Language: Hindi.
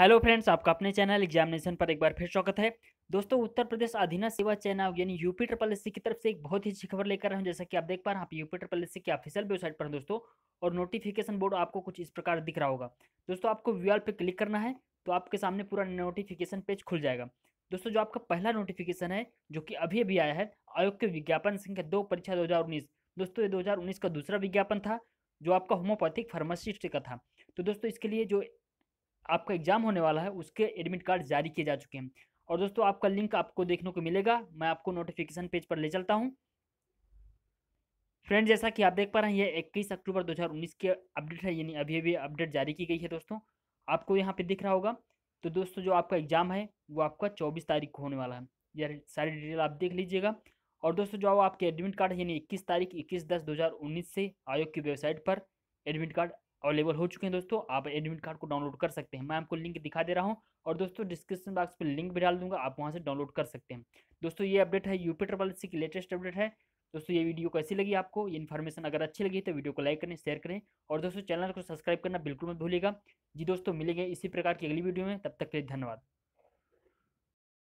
हेलो फ्रेंड्स आपका अपने चैनल एग्जामिनेशन पर एक बार फिर स्वागत है दोस्तों उत्तर प्रदेश अधीन सेवा चयन आयोग यानी यूपी ट्रिपल एस की तरफ से एक बहुत ही अच्छी खबर लेकर हूँ जैसा कि आप देख पा रहे हैं आप यूपी ट्रिपल एस की ऑफिशियल वेबसाइट पर दोस्तों और नोटिफिकेशन बोर्ड आपको कुछ इस प्रकार दिख रहा होगा दोस्तों आपको वी पे क्लिक करना है तो आपके सामने पूरा नोटिफिकेशन पेज खुल जाएगा दोस्तों जो आपका पहला नोटिफिकेशन है जो कि अभी अभी आया है आयोग के विज्ञापन संख्या दो परीक्षा दो दोस्तों ये दो का दूसरा विज्ञापन था जो आपका होम्योपैथिक फार्मासिस्ट का था तो दोस्तों इसके लिए जो आपका एग्जाम होने वाला है उसके एडमिट कार्ड जारी किए जा चुके हैं और दोस्तों आपका लिंक आपको देखने को मिलेगा मैं आपको नोटिफिकेशन पेज पर ले चलता हूँ फ्रेंड जैसा कि आप देख पा रहे हैं ये इक्कीस अक्टूबर दो की अपडेट है यानी अभी अभी अपडेट जारी की गई है दोस्तों आपको यहाँ पे दिख रहा होगा तो दोस्तों जो आपका एग्ज़ाम है वो आपका चौबीस तारीख को होने वाला है यार सारी डिटेल आप देख लीजिएगा और दोस्तों जो आपके एडमिट कार्ड यानी इक्कीस तारीख इक्कीस दस दो से आयोग की वेबसाइट पर एडमिट कार्ड अवेलेबल हो चुके हैं दोस्तों आप एडमिट कार्ड को डाउनलोड कर सकते हैं मैं आपको लिंक दिखा दे रहा हूँ और दोस्तों डिस्क्रिप्शन बॉक्स पर लिंक भी डाल दूंगा आप वहाँ से डाउनलोड कर सकते हैं दोस्तों ये अपडेट है यूपी ट्रिपल सी की लेटेस्ट अपडेट है दोस्तों ये वीडियो कैसी लगी आपको ये इन्फॉर्मेशन अगर अच्छी लगी तो वीडियो को लाइक करें शेयर करें और दोस्तों चैनल को सब्सक्राइब करना बिल्कुल मत भूलिएगा जी दोस्तों मिलेंगे इसी प्रकार की अगली वीडियो में तब तक के लिए धन्यवाद